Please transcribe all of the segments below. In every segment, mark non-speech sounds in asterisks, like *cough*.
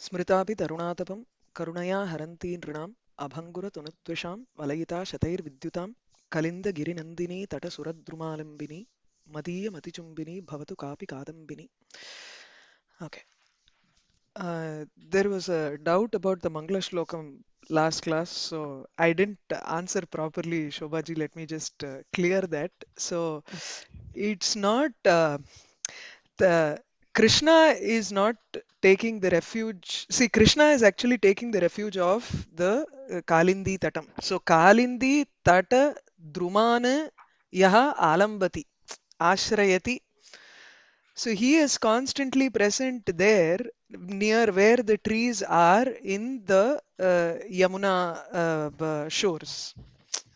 Uh, there was a doubt about the mangala shlokam last class so i didn't answer properly shobhaji let me just uh, clear that so it's not uh, the Krishna is not taking the refuge. See, Krishna is actually taking the refuge of the uh, Kalindi Tatam. So, Kalindi Tata Drumana Yaha Alambati Ashrayati. So, he is constantly present there near where the trees are in the uh, Yamuna uh, shores.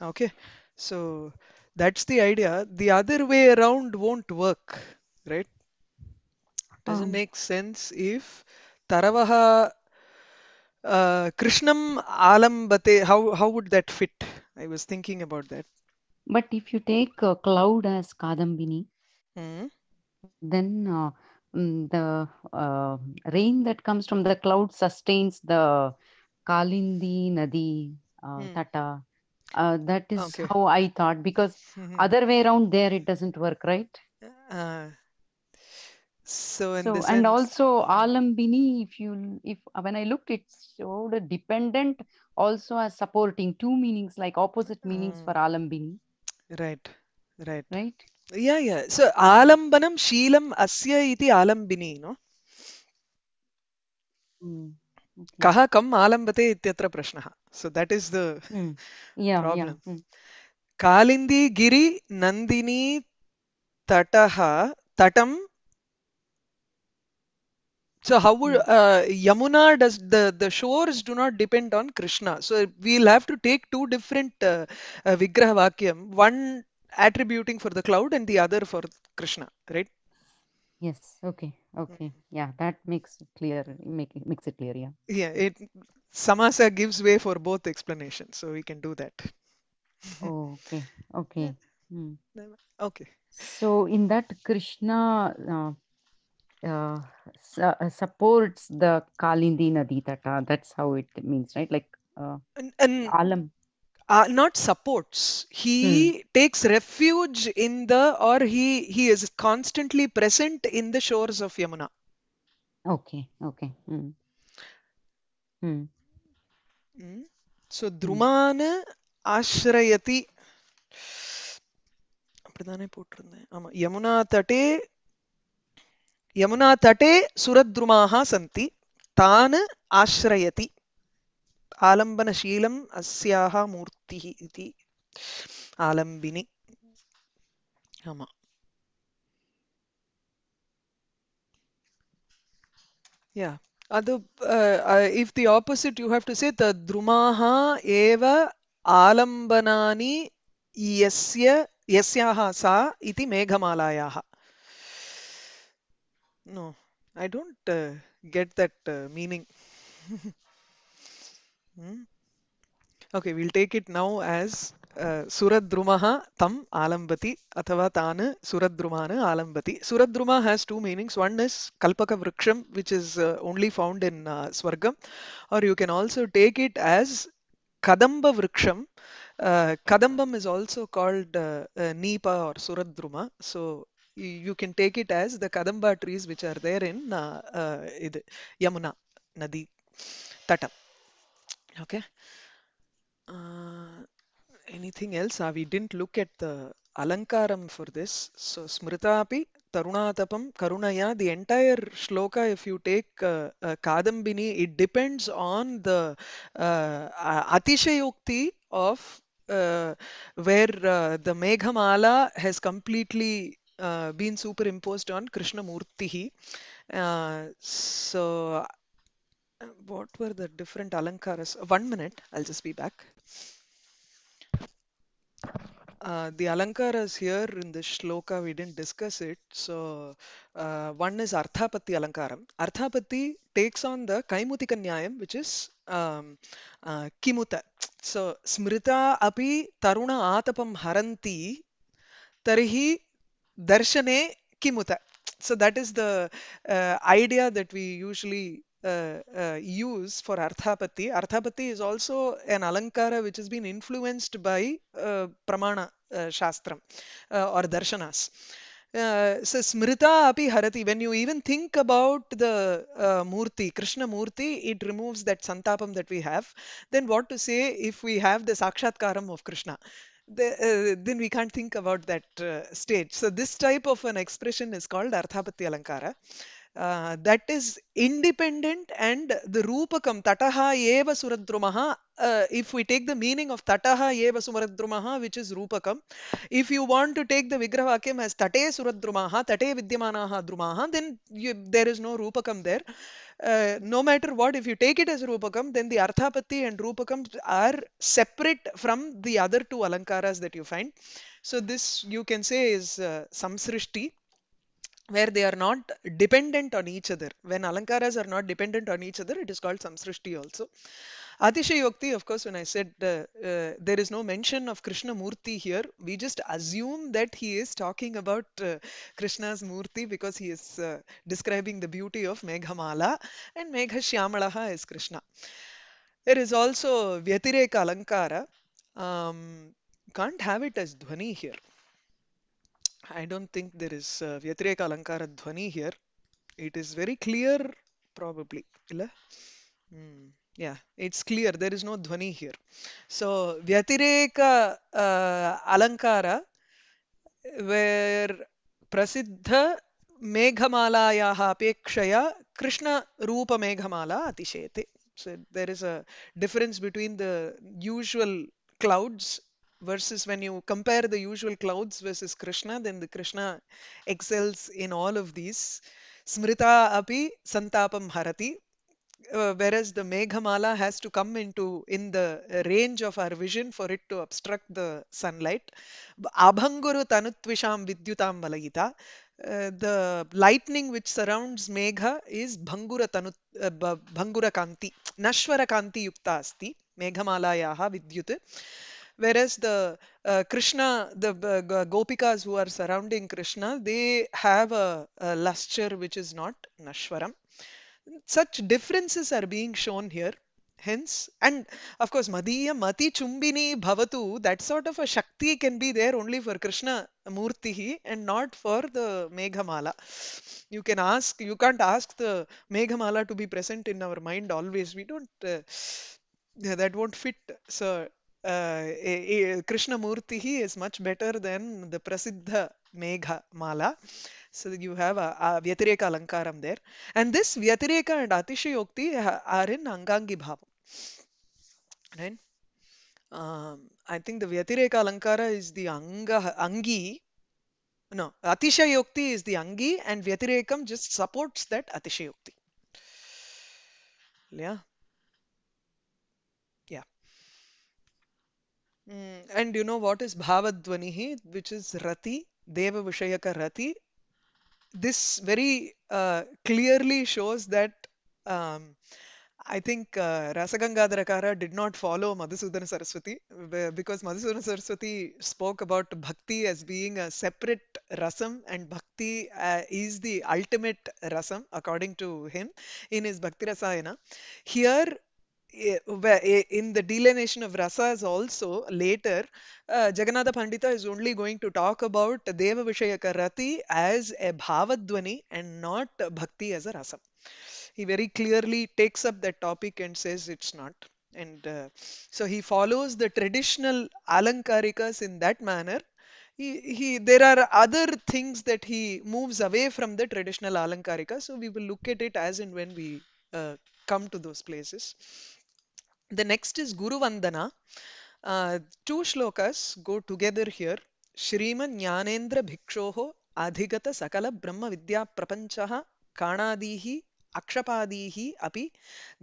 Okay. So, that's the idea. The other way around won't work, right? Doesn't oh. make sense if Taravaha uh, Krishnam Alambate, how, how would that fit? I was thinking about that. But if you take uh, cloud as Kadambini, hmm. then uh, mm, the uh, rain that comes from the cloud sustains the Kalindi Nadi uh, hmm. Tata. Uh, that is okay. how I thought because mm-hmm. other way around there it doesn't work, right? Uh, so, so and sense, also alambini if you if when i looked it showed a dependent also as supporting two meanings like opposite meanings mm. for alambini right right right yeah yeah so alambanam shilam asya iti alambini no mm. okay. kaha kam alambate ityatra prashnaha. so that is the mm. yeah, problem yeah. Mm. kalindi giri nandini tatah tatam so how would hmm. uh, Yamuna does the the shores do not depend on Krishna? So we'll have to take two different uh, uh, Vigraha Vakyam, one attributing for the cloud and the other for Krishna, right? Yes. Okay. Okay. Hmm. Yeah, that makes it clear. Make makes it clear. Yeah. Yeah. It samasa gives way for both explanations, so we can do that. oh, okay. Okay. *laughs* Hmm. Okay. So in that Krishna uh, uh, uh, supports the Kalindi Nadi That's how it means, right? Like uh, and, and Alam. Uh, not supports. He hmm. takes refuge in the, or he he is constantly present in the shores of Yamuna. Okay. Okay. Hmm. Hmm. Hmm. So Drumana Ashrayati. அப்படிதானே போட்டிருந்தேன் ஆமா யமுனா தட்டே यमुनातटे सुरद्रुमाः सन्ति तान् आश्रयति आलम्बनशीलम् अस्याः मूर्तिः iti आलम्बिनि आमा yeah adu if the opposite you have to say drumaha eva alambanani yasya yasyaha sa iti meghamalayaha no, I don't uh, get that uh, meaning. *laughs* Hmm. Okay, we'll take it now as uh, Suradrumaha tam alambati athava tan Suradrumana alambati. Suradruma has two meanings. One is Kalpaka Vriksham, which is uh, only found in uh, Swargam, or you can also take it as Kadamba Vriksham. Uh, Kadambam is also called uh, uh, Nipa or Suradruma. So you can take it as the Kadamba trees which are there in uh, uh Yamuna Nadi Tata. Okay. Uh, anything else? Uh, we didn't look at the alankaram for this. So Smritapi, Tarunatapam, Karunaya, the entire shloka, if you take uh, uh, Kadambini, it depends on the uh, uh Atishayukti of uh, where uh, the Meghamala has completely uh, been superimposed on Krishnamurti. Uh, so what were the different alankaras? One minute, I'll just be back. Uh, the alankaras here in the shloka, we didn't discuss it. So uh, one is Arthapati alankaram. Arthapati takes on the Kaimutika Nyayam, which is um, uh, Kimuta. So Smrita api taruna atapam haranti tarihi. darshane kimuta. So that is the uh, idea that we usually uh, uh, use for arthapatti arthapatti is also an alankara which has been influenced by uh, pramana uh, shastram uh, or darshanas. uh, so smrita api harati when you even think about the uh, murti krishna murti it removes that santapam that we have then what to say if we have the sakshatkaram of krishna the, uh, then we can't think about that uh, stage. So this type of an expression is called Arthapati Alankara. Uh, that is independent and the rupakam tataha eva suradrumaha uh, if we take the meaning of tataha eva suradrumaha which is rupakam if you want to take the vigrahavakyam as tate suradrumaha tate vidyamanaha drumaha then you, there is no rupakam there uh, no matter what, if you take it as Rupakam, then the Arthapati and Rupakam are separate from the other two Alankaras that you find. So this you can say is uh, Samsrishti where they are not dependent on each other. When alankaras are not dependent on each other, it is called samsrishti also. Atishayokti, of course, when I said uh, uh, there is no mention of Krishna Murti here, we just assume that he is talking about uh, Krishna's Murti because he is uh, describing the beauty of Meghamala and Megha is Krishna. There is also Vyatireka Alankara. Um, can't have it as Dhvani here. I don't think there is uh, Vyatireka Alankara Dhvani here. It is very clear, probably. Hmm, yeah, it's clear. There is no Dhvani here. So, Vyatireka uh, uh, Alankara, where Prasiddha मेघमालायाः अपेक्षया ati अतिशेते so there is a difference between the usual clouds versus when you compare the usual clouds versus Krishna, then the Krishna excels in all of these. Smrita api santapam harati. Uh, whereas the Meghamala has to come into in the range of our vision for it to obstruct the sunlight. Abhanguru tanutvisham vidyutam valayita. Uh, the lightning which surrounds Megha is Bhangura, tanut, uh, bhangura Kanti, Nashwara Kanti Yukta Asti, yaha Vidyut whereas the uh, Krishna, the uh, gopikas who are surrounding Krishna, they have a, a lustre which is not Nashwaram. Such differences are being shown here. Hence, and of course, Madhiya Mati Chumbini Bhavatu, that sort of a Shakti can be there only for Krishna Murtihi and not for the Meghamala. You can ask, you can't ask the Meghamala to be present in our mind always. We don't, uh, that won't fit, sir. Uh, Krishnamurti is much better than the Prasiddha Megha Mala. So you have a, a Vyatireka Alankaram there. And this Vyatireka and Atishayokti are in Angangi Bhavam. Right? Um, I think the Vyatireka Alankara is the Anga, Angi. No, Atishayokti is the Angi and Vyatirekam just supports that Atishayokti. Yeah. Mm. And you know what is Bhavadvanihi, which is Rati, Deva Vishayaka Rati. This very uh, clearly shows that um, I think uh, Rasagangadharakara did not follow Madhusudana Saraswati because Madhusudana Saraswati spoke about bhakti as being a separate rasam, and bhakti uh, is the ultimate rasam according to him in his Bhakti Rasayana. Here, Eh, eh, in the delineation of rasas also later uh, Jagannatha Pandita is only going to talk about Deva Vishayaka Rati as a bhavadvani and not Bhakti as a rasa. He very clearly takes up that topic and says it's not. And uh, so he follows the traditional Alankarikas in that manner. He, he, there are other things that he moves away from the traditional Alankarika. So we will look at it as and when we uh, come to those places. The next is Guru Vandana. Uh, two shlokas go together here. Shriman Jnanendra Bhikshoho Adhigata Sakala Brahma Vidya Prapanchaha Kanadihi Akshapadihi Api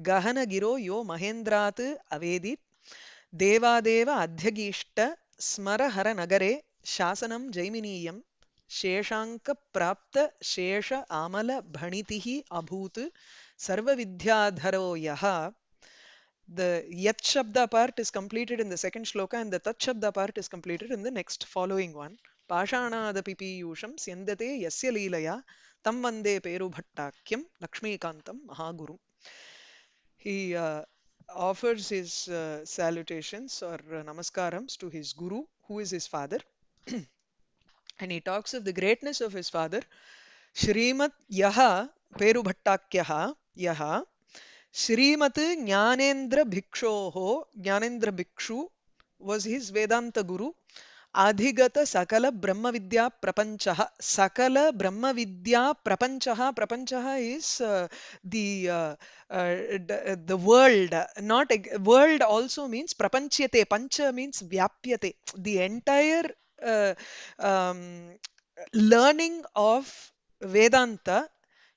Gahana Giro Yo Mahendrat Avedit Deva Deva Adhyagishta Smarahara Nagare Shasanam Jaiminiyam Sheshanka Prapta Shesha Amala Bhanitihi Abhut Sarva Vidya Yaha the yat part is completed in the second shloka and the tat part is completed in the next following one. पाषाणादपिपीयूषं स्यन्दते यस्य लीलया तं वन्दे पेरुभट्टाख्यं लक्ष्मीकान्तं महागुरु He uh, offers his uh, salutations or uh, namaskarams to his guru, who is his father. *clears throat* and he talks of the greatness of his father. Shrimat Yaha Perubhattakyaha Yaha Srimati Jnanendra Bhikshoho, Jnanendra Bhikshu was his Vedanta guru. Adhigata Sakala Vidya Prapanchaha. Sakala Brahmavidya Prapanchaha. Prapanchaha is uh, the uh, uh, the world. Not world also means prapanchyate. Pancha means vyapyate. The entire um, learning of Vedanta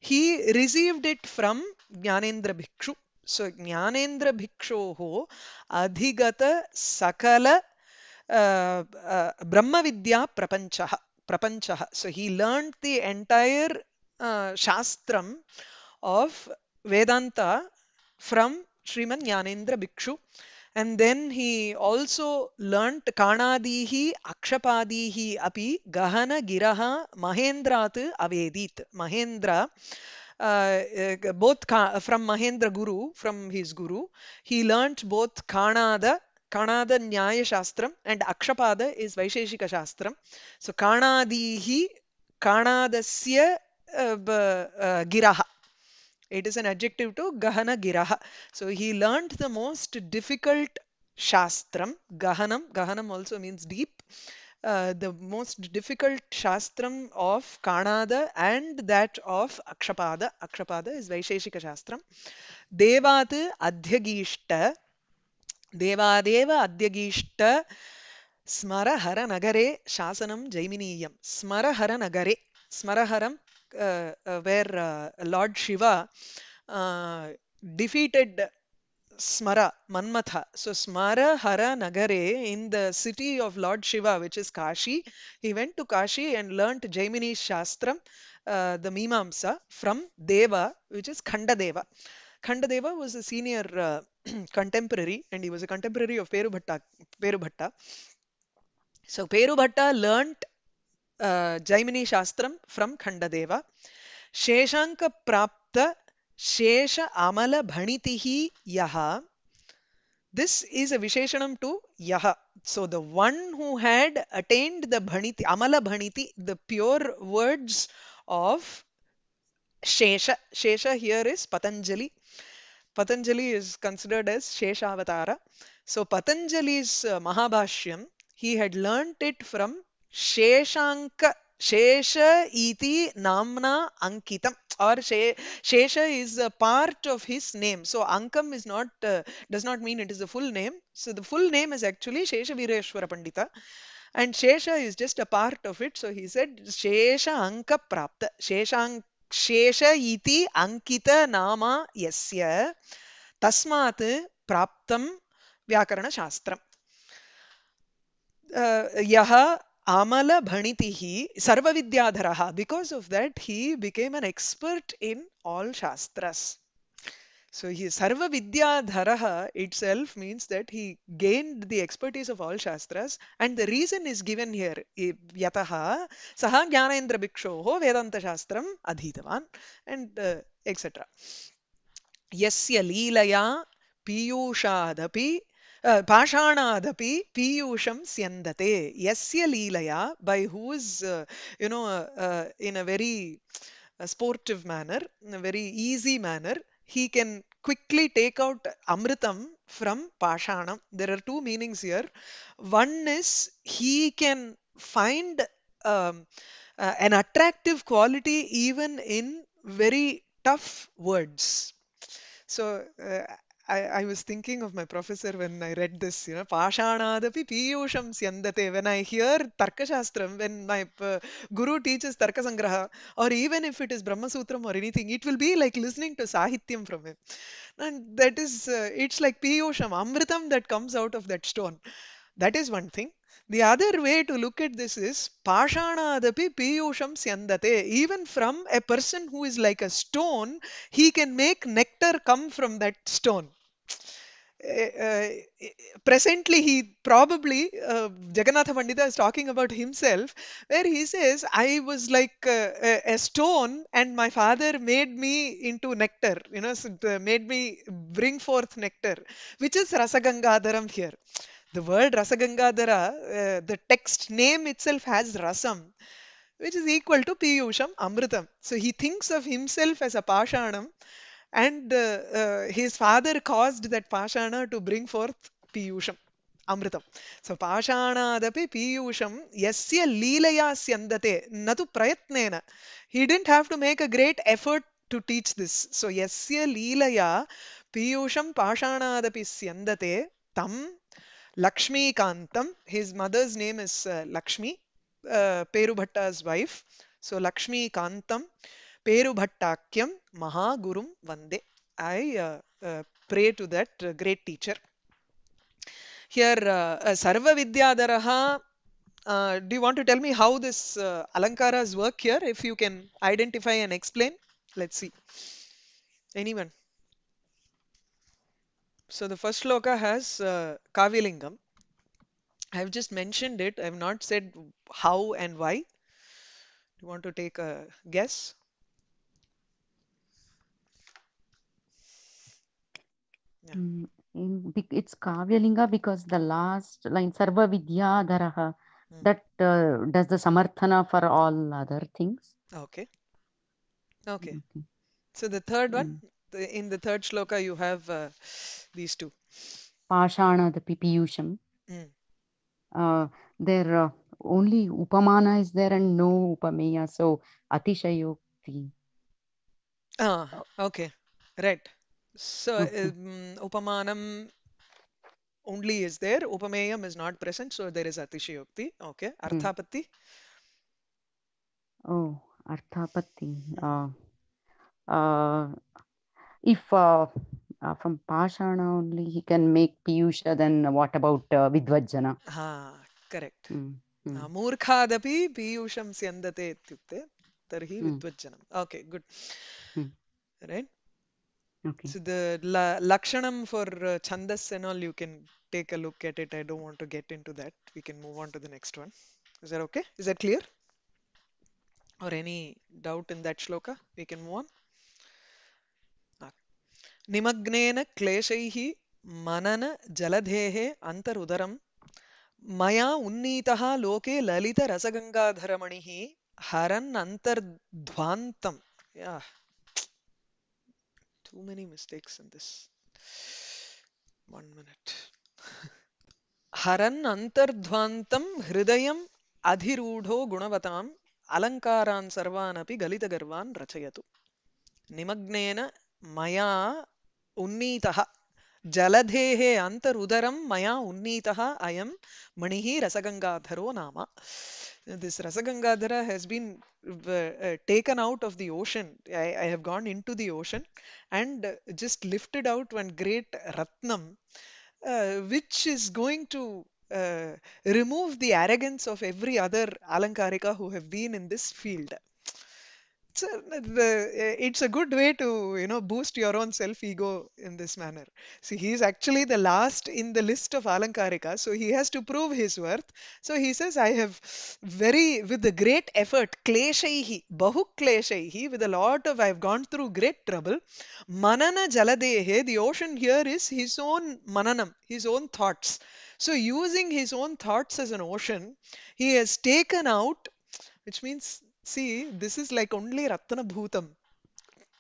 he received it from Jnanendra Bhikshu. So Jnanendra Bhikshoho Adhigata Sakala uh, uh, Brahma Vidya Prapanchaha. Prapanchaha. So he learned the entire uh, Shastram of Vedanta from Sriman Jnanendra Bhikshu. And then he also learnt Kanadihi Akshapadihi api Gahana Giraha Mahendrat Avedit. Mahendra, uh, uh both from Mahendra Guru, from his Guru, he learnt both Kanada Kanada Nyaya Shastram and Akshapada is Vaisheshika Shastram. So Kanadihi Kanadasya uh, uh, Giraha. It is an adjective to Gahana Giraha. So he learned the most difficult Shastram. Gahanam. Gahanam also means deep. Uh, the most difficult Shastram of Kanada and that of Akshapada. Akshapada is Vaisheshika Shastram. Devatu Adhyagishta. Devadeva Adhyagishta. Smarahara Nagare Shasanam Jaiminiyam. Smarahara Nagare. Smaraharam uh, where uh, Lord Shiva uh, defeated Smara, Manmatha. So Smara Hara Nagare in the city of Lord Shiva, which is Kashi. He went to Kashi and learnt Jaimini Shastram, uh, the Mimamsa, from Deva, which is Khandadeva. Khandadeva was a senior uh, *clears throat* contemporary and he was a contemporary of Perubhatta. Perubhatta. So Perubhatta learnt Jaimini शास्त्र from खंडदेव शेषाक प्राप्त शेष अमल भणिति ही यह is a विशेषण to यह so the one who had the भणिति अमल भणिति the pure words of Shesha Shesha here is Patanjali Patanjali is considered as शेषावतार so Patanjali Mahabhashyam he had learn it from शेषांक शेष इति नामना अंकितम और Shesha is a part of his name so अंकम is not does not mean it is a full name so the full name is actually Shesha Veereshwar Pandit and शेष is just a part of it so he said Shesha अंक प्राप्त शेषांक शेष इति अंकित नाम यस्य तस्मात् प्राप्तम व्याकरण शास्त्रम uh, यह Amala Bhanitihi, Sarvavidyadharaha. Because of that, he became an expert in all Shastras. So he Sarvavidyadharaha itself means that he gained the expertise of all Shastras and the reason is given here. Yataha Saha Jnanendra Bhikshoho Vedanta Shastram Adhitavan and uh, etc. Yasya Leelaya Piyushadapi Pashana, पाषाणादपि पीयूषं स्यन्दते यस्य laya, by whose, uh, you know, uh, uh, in a very sportive manner, in a very easy manner, he can quickly take out Amritam from pashana. There are two meanings here. One is he can find um, an attractive quality even in very tough words. So, I, I was thinking of my professor when I read this, you know, Pashanadapi Piyusham Syandate. When I hear Tarkashastram, when my uh, guru teaches Tarkasangraha, or even if it is Brahma Sutram or anything, it will be like listening to Sahityam from him. And that is, uh, it's like Piyusham, Amritam that comes out of that stone. That is one thing. The other way to look at this is Pashanaadapi Piyusham Syandate. Even from a person who is like a stone, he can make nectar come from that stone. Uh, presently he probably uh, Jagannatha Pandita is talking about himself where he says I was like uh, a, stone and my father made me into nectar you know made me bring forth nectar which is Rasagangadharam here the word Rasaganga uh, the text name itself has Rasam, which is equal to Piyusham Amritam. So he thinks of himself as a Pashanam, and uh, uh, his father caused that Pashana to bring forth Piyusham Amritam. So Pashanadapi Piyusham Yasya Leelaya Syandate Natu Prayatnena. He didn't have to make a great effort to teach this. So Yasya Leelaya Piyusham Pashanadapi Syandate Tam Lakshmi Kantam. His mother's name is uh, Lakshmi, uh, wife. So Lakshmi Kantam, Perubhattakyam, Mahagurum Vande. I uh, uh pray to that uh, great teacher. Here, uh, Sarva Vidyadaraha. do you want to tell me how this Alankaras work here? If you can identify and explain, let's see. Anyone? So the first shloka has uh, Kavilingam. I've just mentioned it. I've not said how and why. Do you want to take a guess? Yeah. Mm, in, it's Kavyalinga because the last line Sarva Vidya Dharaha mm. that uh, does the samarthana for all other things. Okay. Okay. Mm-hmm. So the third one, mm in the third shloka you have uh, these two. Pashana the Pipiyusham. Mm. Uh, there uh, only Upamana is there and no Upameya. So Atishayokti. Ah, okay. Right. So um, Upamanam only is there. Upameyam is not present. So there is Atishayokti. Okay. Hmm. Arthapatti. Oh, Arthapatti. Uh, uh, if uh, uh, from Pashana only he can make Piyusha, then what about uh, Vidvajjana? Hmm, hmm. Ah, correct. Mm. Mm. Murkhadapi Piyusham Syandate Ityukte Tarhi hmm. Vidvajjanam. Okay, good. Right? Okay. So the la Lakshanam for uh, Chandas and all, you can take a look at it. I don't want to get into that. We can move on to the next one. Is that okay? Is that clear? Or any doubt in that shloka? We can move on. निमग्नेन क्लेशैः मननजलधेः अन्तरुदरं मया उन्नीतः लोके ललितरसगङ्गाधरमणिः हरन्नन्तर्ध्वान्तं yeah. Too many mistakes in this. One minute. हरन् अन्तर्ध्वान्तं हृदयम् अधिरूढो गुणवताम् अलङ्कारान् सर्वानपि गलितगर्वान् रचयतु निमग्नेन मया उन्नीतः जलधेः अन्तरुदरं मया उन्नीतः अयं मणिः रसगङ्गाधरो नाम this rasagangadhara has been uh, uh, taken out of the ocean I, have gone into the ocean and just lifted out one great ratnam uh, which is going to remove the arrogance of every other alankarika who have been in this field it's a, the, eh, it's a good way to you know boost your own self ego in this manner see he's actually the last in the list of alankarika so he has to prove his worth so he says i have very with the great effort kleshaihi bahu kleshaihi with a lot of i've gone through great trouble manana jaladehe the ocean here is his own mananam his own thoughts so using his own thoughts as an ocean he has taken out which means See, this is like only Ratna Bhutam.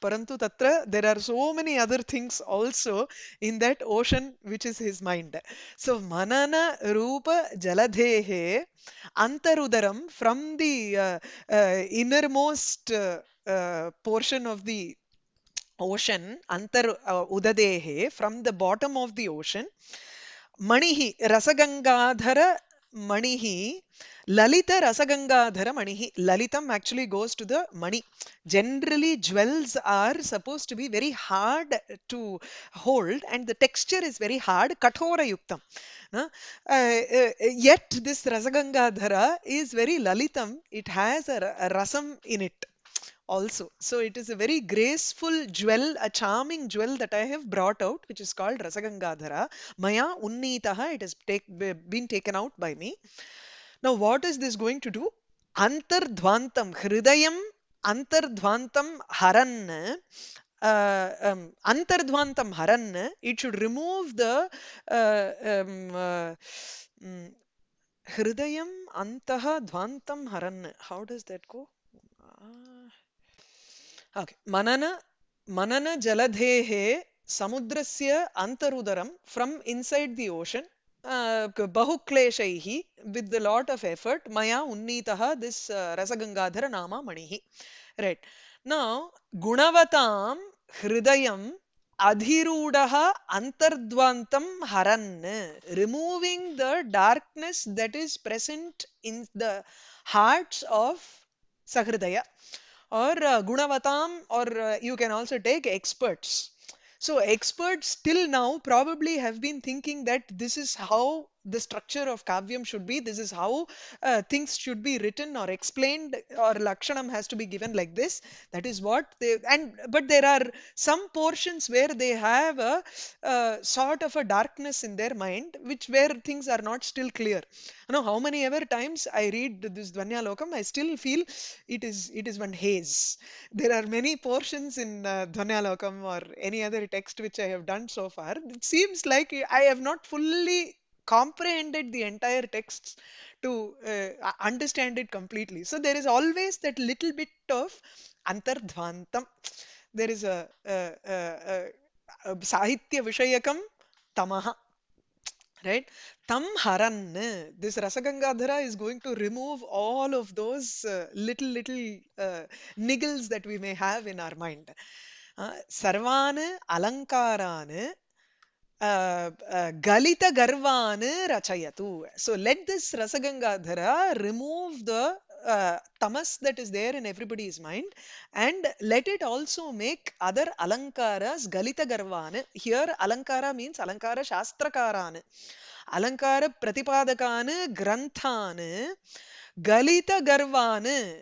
Parantu Tatra, there are so many other things also in that ocean which is his mind. So, Manana Rupa Jaladehe, Antarudaram, from the uh, uh, innermost uh, uh portion of the ocean, Antar uh, Udadehe, from the bottom of the ocean, Manihi, Rasagangadhara Manihi, Rasaganga Rasagangadhara Mani. Lalitam actually goes to the money. Generally, jewels are supposed to be very hard to hold and the texture is very hard. Kathora yukta. Uh, uh, yet this Rasaganga Rasagangadhara is very Lalitam. It has a, rasam in it also. So it is a very graceful jewel, a charming jewel that I have brought out, which is called Rasaganga Rasagangadhara. Maya Unnitaha, it has been taken out by me. Now, what is this going to do? dvantam Hridayam, Antar Haran, uh, um, dvantam Haran, it should remove the uh, um, uh mm, Hridayam Antaha Dvantam Haran. How does that go? Ah. Okay. Manana Manana Jaladehe Samudrasya Antarudaram from inside the ocean बहुक्लेशैः lot of effort मैं उन्नीत this Rasagangadhara नाम मणि right now गुणवतां हृदयं अधिरूढः अन्तर्द्वान्तं हरन् removing the darkness that is present in the hearts of सहृदय और गुणवतां और you can also take experts So experts till now probably have been thinking that this is how the structure of Kavyam should be. This is how uh, things should be written or explained or Lakshanam has to be given like this. That is what they, and but there are some portions where they have a uh, sort of a darkness in their mind, which where things are not still clear. You know, how many ever times I read this Dvanya Lokam, I still feel it is, it is one haze. There are many portions in uh, Dvanya Lokam or any other text which I have done so far. It seems like I have not fully comprehended the entire texts to uh, understand it completely. So there is always that little bit of antardhvantam. There is a, a, a, a sahitya vishayakam tamaha. Right? Tam haran. This Rasagangadhara is going to remove all of those uh, little, little uh, niggles that we may have in our mind. സർവാന് uh, alankaran. galita garvan rachayatu. So let this Rasagangadhara remove the uh, tamas that is there in everybody's mind and let it also make other alankaras galita garvan. Here alankara means alankara shastrakaran, alankara pratipadakan granthan, galita garvan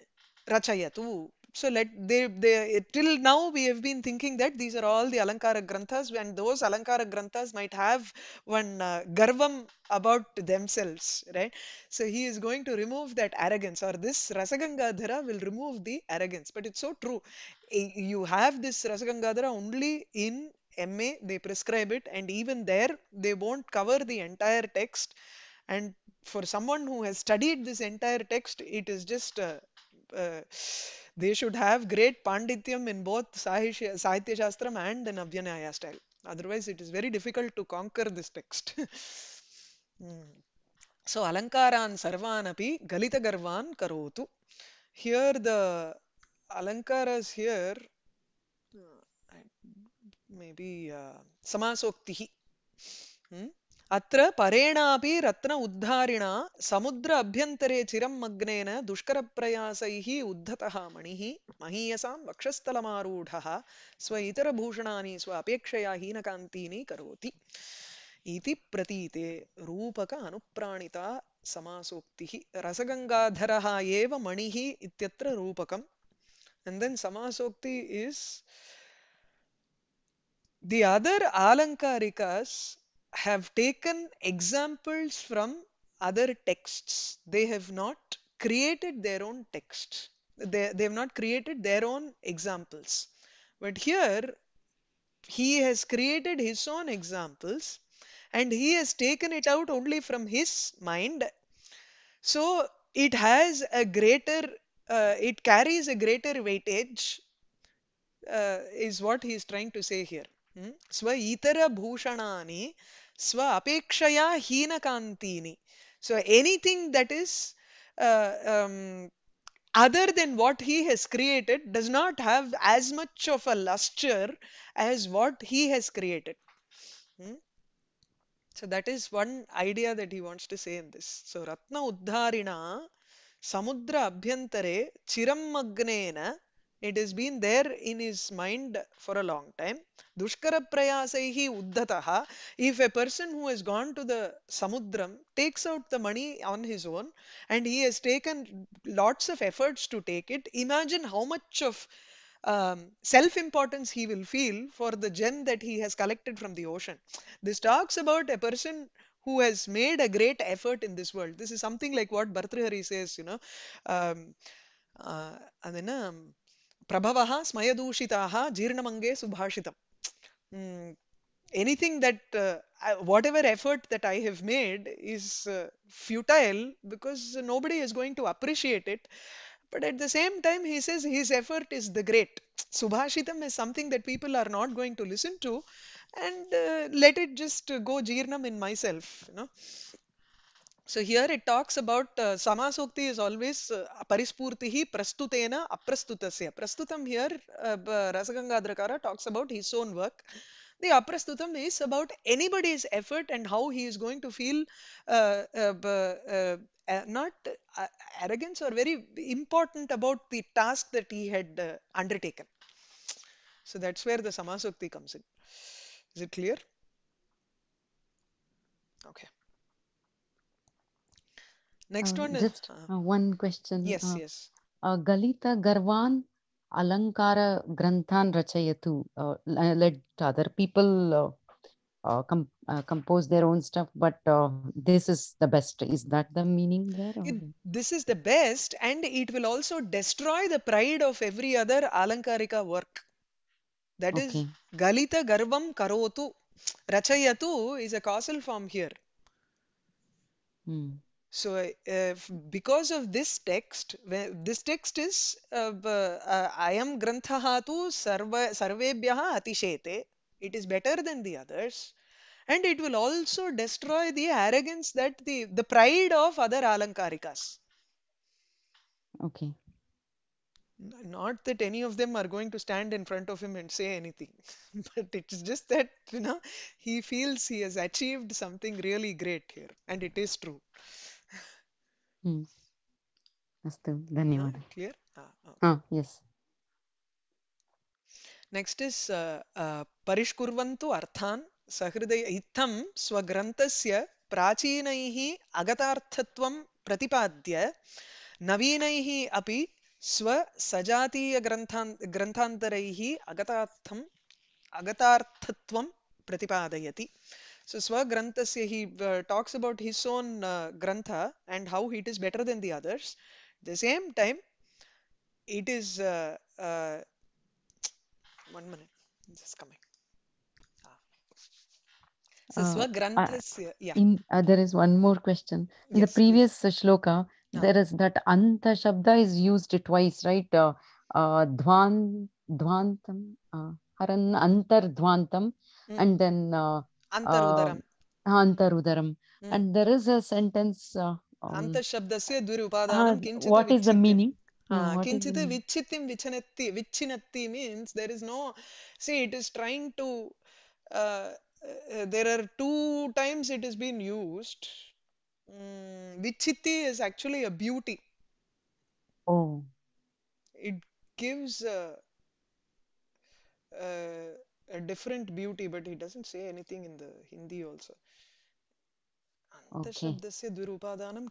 rachayatu. So let they they till now we have been thinking that these are all the Alankara Granthas and those Alankara Granthas might have one uh, garvam about themselves, right? So he is going to remove that arrogance or this Rasagangadhara will remove the arrogance. But it's so true. Eh, you have this Rasagangadhara only in MA, they prescribe it and even there they won't cover the entire text. And for someone who has studied this entire text, it is just uh, uh, they should have great panditiyam in both Sahishya, Sahitya Shastram and in Avyanaya style. Otherwise, it is very difficult to conquer this text. *laughs* Hmm. So, Alankaran sarvanapi api Galita Garvan Karotu. Here, the Alankaras here, uh, maybe uh, Samasoktihi. Hmm? అత్ర పరేణాపి రత్న ఉద్ధారిణ సముద్ర అభ్యంతరే చిరం మగ్నేన దుష్కరప్రయాసై ఉద్ధత మణి మహీయసాం వక్షస్థలమారూఢ స్వ ఇతరభూషణాని స్వ అపేక్షయా హీనకాంతీని కరోతి ఇది ప్రతీతే రూపక అనుప్రాణిత సమాసోక్తి రసగంగాధర ఏవ మణి ఇత్యత్ర రూపకం అండ్ దెన్ సమాసోక్తి ఇస్ ది అదర్ ఆలంకారికాస్ have taken examples from other texts. They have not created their own texts. They, they have not created their own examples. But here, he has created his own examples and he has taken it out only from his mind. So it has a greater, uh, it carries a greater weightage, uh, is what he is trying to say here. Hmm? Swa itara bhushanani स्व अपेक्षया हीन कांतीनी so anything that is other than what he has created does not have as much of a lustre as what he has created so that is one idea that he wants to say in this so रत्न उद्धारिणा समुद्र अभ्यंतरे चिरम मग्नेन it has been there in his mind for a long time. Dushkara prayasaihi uddhataha. If a person who has gone to the samudram takes out the money on his own and he has taken lots of efforts to take it, imagine how much of um, self-importance he will feel for the gem that he has collected from the ocean. This talks about a person who has made a great effort in this world. This is something like what bhartrihari says, you know. Um, uh, um, prabhavah smayadushitaah jeernamange subhashitam anything that uh, whatever effort that i have made is uh, futile because nobody is going to appreciate it but at the same time, he says his effort is the great. Subhashitam is something that people are not going to listen to, and uh, let it just go jirnam in myself. You know, so here it talks about uh, samasokti is always uh, parispurtihi prastutena aprastutasya. Prastutam here, uh, Rasagangadhrakara talks about his own work. The aprastutam is about anybody's effort and how he is going to feel uh, uh, uh not uh, arrogance or very important about the task that he had uh, undertaken. So that's where the samasokti comes in. Is it clear? Okay. Next uh, one is uh, uh, one question. Yes, uh, yes. Uh, Galita Garvan Alankara Granthan Rachayatu. let other people com compose their own stuff, but this is the best. Is that the meaning there? It, this is the best, and it will also destroy the pride of every other Alankarika work. That okay. is Galita Garvam Karotu. Rachayatu is a causal form here. Hmm. So, uh, because of this text, this text is uh, uh, ayam am Granthahatu sarva, sarvebhyaha atishete. It is better than the others. And it will also destroy the arrogance that the, the pride of other alankarikas. Okay. Not that any of them are going to stand in front of him and say anything, *laughs* but it's just that, you know, he feels he has achieved something really great here, and it is true. अस्तु धन्यवादः clear yes next is परिष्कुर्वन्तु अर्थान् सहृदय इत्थं स्वग्रन्थस्य प्राचीनैः अगतार्थत्वं प्रतिपाद्य नवीनैः अपि स्वसजातीयग्रन्थान् ग्रन्थान्तरैः अगतार्थम् अगतार्थत्वं प्रतिपादयति So Swagrantha, he uh, talks about his own uh, Grantha and how it is better than the others. the same time, it is uh, uh one minute. Just coming. Ah. So uh, Swagrantha, uh, yeah. there is one more question. In yes. the previous shloka, no. there is that Anta Shabda is used twice, right? Uh, uh, dhvan, Dvantam, Haran Antar Dvantam, mm. and then. अन्तरुदरम् अन्तरुदरम् and there is a sentence uh, um, what is the meaning uh, kinchit vichitim vichanatti means there is no see it is trying to uh, uh, there are two times has been used mm, is actually a beauty oh it gives a a different beauty, but he doesn't say anything in the Hindi also. అంతశబ్దస్య దురుపాదానం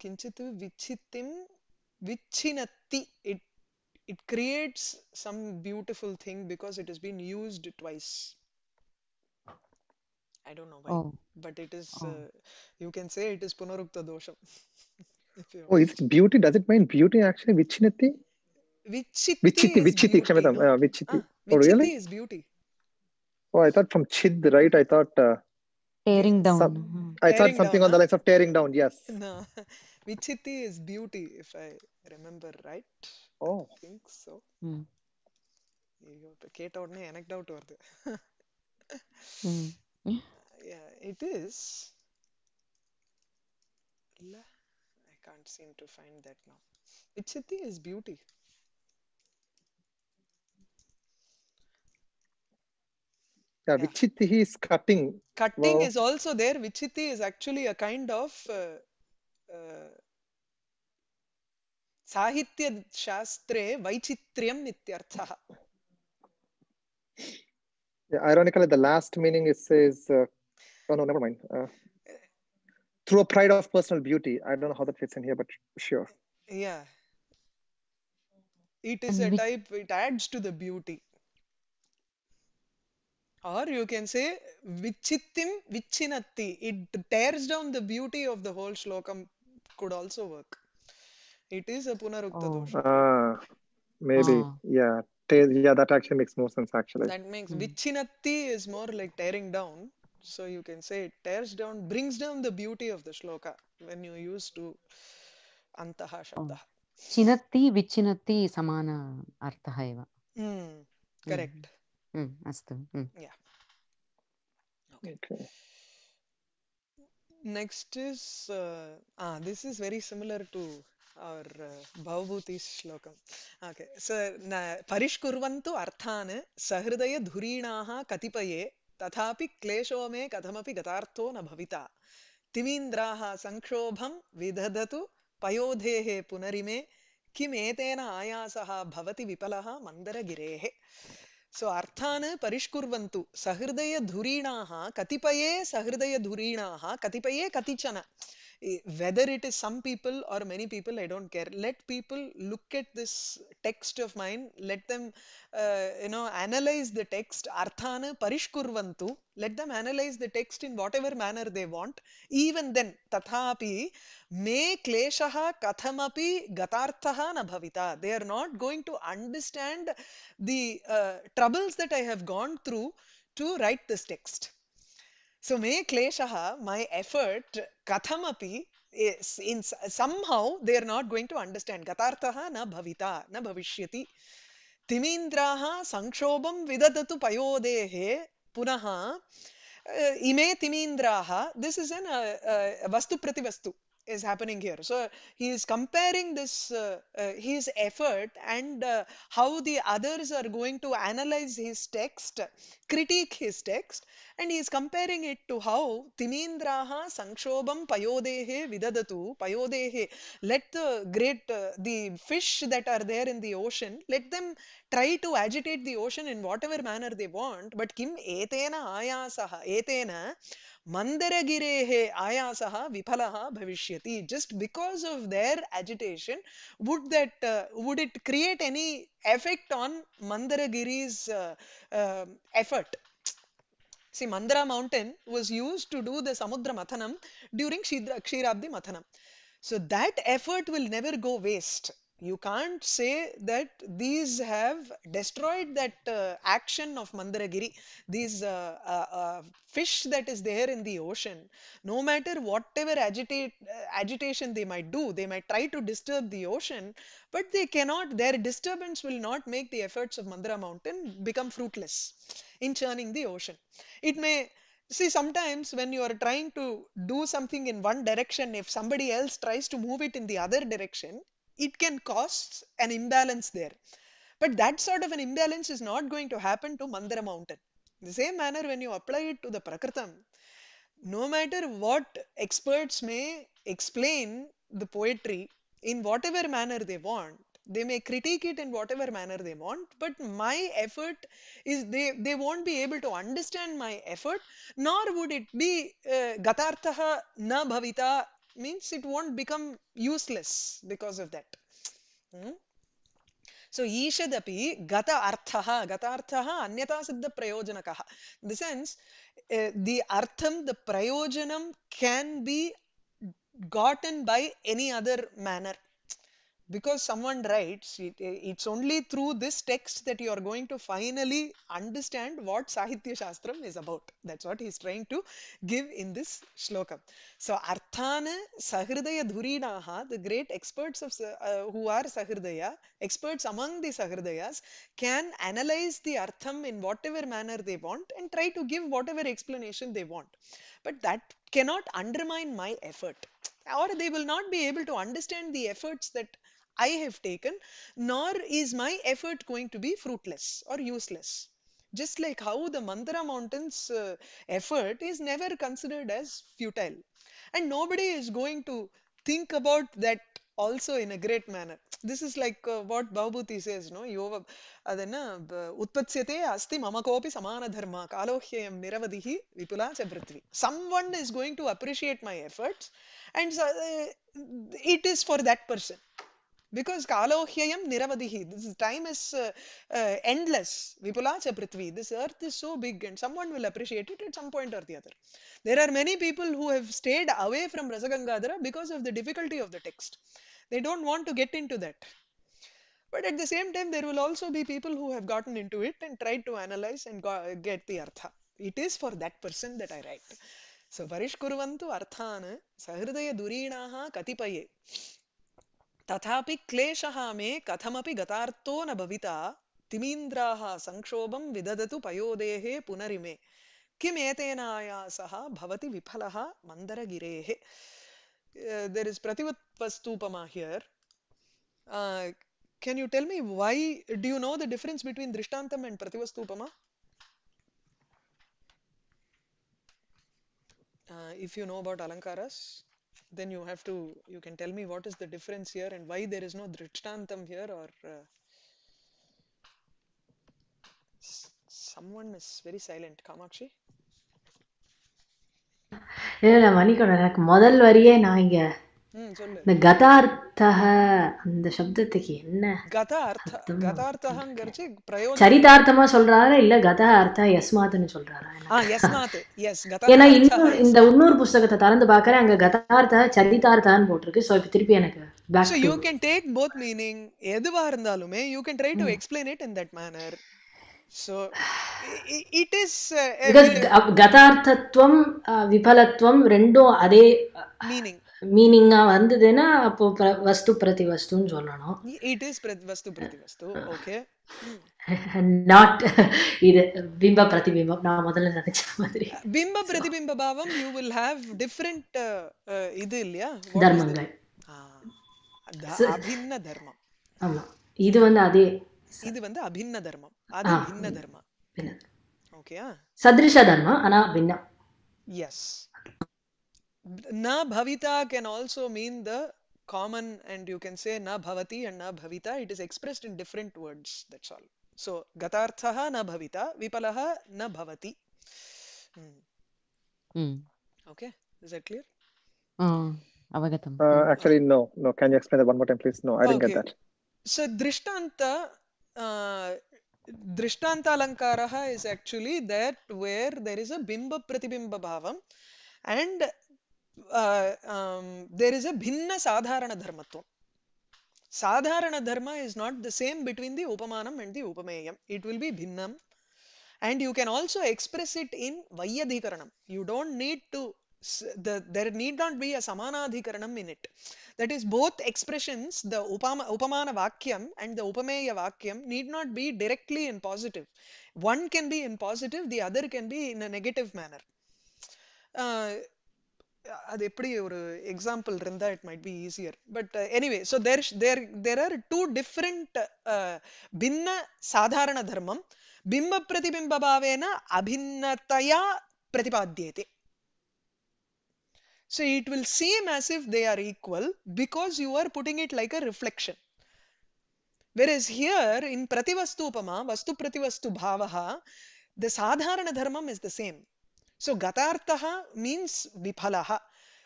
it creates some beautiful thing because it has been used twice. I don't know why, oh. but it is. Oh. Uh, you can say it is punarukta dosham. *laughs* oh, it's beauty. Does it mean beauty actually vichinati? Vichitti. Vichitti. Vichitti. Vichitti. No? Uh, vichitti. Ah, vichitti oh, really? is beauty. Oh, I thought from chid, right? I thought uh, tearing down. Some, hmm. I tearing thought something down, on the lines of tearing down. Yes. No, *laughs* vichiti is beauty, if I remember right. Oh, I think so. Mm. கேட்ட *laughs* hmm. it is i can't seem to find that now vichiti is beauty yeah, yeah. is cutting. Cutting wow. is also there. Vichiti is actually a kind of uh, uh, Sahitya Shastre Vaichitriam Nityartha. Yeah, ironically, the last meaning is, says uh, oh no, never mind. Uh, through a pride of personal beauty. I don't know how that fits in here, but sure. Yeah. It is a type, it adds to the beauty or you can say vichittim vichinatti it tears down the beauty of the whole shlokam could also work it is a punarukta oh. dosha uh, maybe oh. yeah yeah that actually makes more sense actually that makes mm. vichinatti is more like tearing down so you can say it tears down brings down the beauty of the shloka when you use to antaha oh. shabdah chinatti vichinatti samana artha eva hmm. correct hmm. अस्तु next okay, okay. next is uh, ah this is very similar to our परिष्कुर्वन्तु अर्थान सहृदय धुरीणाः कतिपये तथापि क्लेशो मे कथमपि गतार्थो न भविता तिमीन्द्राः संक्षोभं विदधतु पयोधेः पुनरिमे किमेतेन आयासः भवति विपलः मन्दरगिरेः सो अर्थान् परिष्कुर्वन्तु सहृदयधुरीणाः कतिपये सहृदयधुरीणाः कतिपये कतिचन whether it is some people or many people i don't care let people look at this text of mine let them uh, you know analyze the text arthana parishkurvantu let them analyze the text in whatever manner they want even then tathapi me kleshaha kathamapi gatarthaha na bhavita they are not going to understand the uh, troubles that i have gone through to write this text so me kleshaha, my effort, kathamapi, is in somehow they are not going to understand. Gatarthaha na bhavita na bhavishyati. Timindraha sankshobam vidadatu payodehe punaha eh, ime timindraha. This is an uh, uh, vastu prativastu is happening here. So he is comparing this uh, uh, his effort and uh, how the others are going to analyze his text, critique his text, and he is comparing it to how Timindraha Sankshobam Payodehe Vidadatu Payodehe. Let the great uh, the fish that are there in the ocean, let them try to agitate the ocean in whatever manner they want. But Kim etena ayasaha etena मन्दरगिरेः आयासः विफलः भविष्यति just because of their agitation would that uh, would it create any effect on mandaragiri's uh, uh, effort See, Mandara mountain was used to do the Samudra Mathanam during Shidra, Kshirabdi Mathanam. So that effort will never go waste. you can't say that these have destroyed that uh, action of Mandaragiri. These uh, uh, uh fish that is there in the ocean, no matter whatever agitate, uh, agitation they might do, they might try to disturb the ocean, but they cannot, their disturbance will not make the efforts of Mandara mountain become fruitless in churning the ocean. It may see sometimes when you are trying to do something in one direction if somebody else tries to move it in the other direction it can cause an imbalance there. But that sort of an imbalance is not going to happen to Mandara mountain. The same manner when you apply it to the Prakritam, no matter what experts may explain the poetry in whatever manner they want, they may critique it in whatever manner they want but my effort is they they won't be able to understand my effort nor would it be uh, gatartha na bhavita means it won't become useless because of that. Hmm? So Ishadapi Gata Arthaha, Gata Arthaha, Anyata Siddha Prayojanakaha. In the sense, uh, the Artham, the Prayojanam can be gotten by any other manner because someone writes it, it's only through this text that you are going to finally understand what sahitya shastram is about that's what he's trying to give in this shloka so arthana sahridaya dhurinaha the great experts of uh, who are sahridaya experts among the sahridayas can analyze the artham in whatever manner they want and try to give whatever explanation they want but that cannot undermine my effort or they will not be able to understand the efforts that I have taken, nor is my effort going to be fruitless or useless. Just like how the Mandara mountain's uh, effort is never considered as futile. And nobody is going to think about that also in a great manner. This is like uh, what Bhavabhuti says, no? Yova, adana utpatsyate asti mama kopi samana dharma kalohyayam niravadihi vipula cha Someone is going to appreciate my efforts and so, uh, it is for that person because kalohyayam niravadihi this time is uh, uh, endless vipulacha prithvi this earth is so big and someone will appreciate it at some point or the other there are many people who have stayed away from rasagangadhara because of the difficulty of the text they don't want to get into that but at the same time there will also be people who have gotten into it and tried to analyze and get the artha it is for that person that i write so varishkurvantu arthan sahridaya durinaha katipaye तथापि क्लेशः मे कथमपि गतार्थो न भविता तिमीन्द्राः सङ्क्षोभं विदधतु पयोदेः पुनरिमे किमेतेनायासः भवति विफलः मन्दरगिरेः देर् इस् प्रतिवत्वस्तूपमा here can you tell me why do you know the difference between drishtantam and prativastupama uh, if you know about alankaras then you have to you can tell me what is the difference here and why there is no drishtantam here or uh, someone is very silent kamakshi இல்லை இல்லை எனக்கு முதல் வரியே நான் இந்த கதார்த்தக அந்த சப்தத்துக்கு என்ன கதார்த்தகங்கிறச்சு சரிதார்த்தமா சொல்றாரா இல்ல கதா அர்த்தா யஸ்மாத்னு சொல்றாரா ஏன்னா இன்னும் இந்த இன்னொரு புஸ்தகத்தை திறந்து பாக்குறேன் அங்க கதார்த்தா சரிதார்த்தான்னு போட்டிருக்கு சோ இப்ப திருப்பி எனக்கு so you can take both எதுவா இருந்தாலுமே you can try to explain it in that manner so *sighs* it is uh, கதார்த்தத்துவம் விபலத்துவம் ரெண்டும் அதே மீனிங் மீனிங்கா வந்ததுன்னா அப்போ வஸ்து பிரதி வஸ்துன்னு சொல்லணும் இட் இஸ் வஸ்து பிரதி வஸ்து ஓகே நாட் இது பிம்ப பிரதிபிம்பம் நான் முதல்ல நினைச்ச மாதிரி பிம்ப பிரதிபிம்ப பாவம் யூ வில் ஹேவ் டிஃபரண்ட் இது இல்லையா தர்மங்கள் அபின்ன தர்மம் ஆமா இது வந்து அதே இது வந்து அபின்ன தர்மம் அது பின்ன தர்மம் ஓகேயா சத்ரிஷ தர்மம் ஆனா பின்னம் yes na bhavita can also mean the common and you can say na bhavati and na bhavita. It is expressed in different words. That's all. So gatarthaha na bhavita, vipalaha na bhavati. Hmm. hmm. Okay. Is that clear? Uh, avagatam. Uh, actually, no. No. Can you explain that one more time, please? No, I didn't okay. get that. So drishtanta. Uh, Drishtanta is actually that where there is a bimba pratibimba bhavam and there is a bhinna sadharana dharmatvam. Sadharana dharma is not the same between the upamanam and the upameyam. It will be bhinnam. And you can also express it in vayadhikaranam. You don't need to, the, there need not be a samanadhikaranam in it. That is both expressions, the upama, upamana vakyam and the upameya vakyam need not be directly in positive. One can be in positive, the other can be in a negative manner. Uh, அது எப்படி ஒரு example இருந்தா it might be easier but anyway so there there there are two different பின்ன சாதாரண தர்மம் பிம்ப பிரதிபிம்பபாவேன அபின்னதையா பிரதிபாத்தியதே So it will seem as if they are equal because you are putting it like a reflection. Whereas here in Prativastupama, Vastu Prativastu Bhavaha, the Sadharana Dharmam is the same. So gatartaha means vipalaha.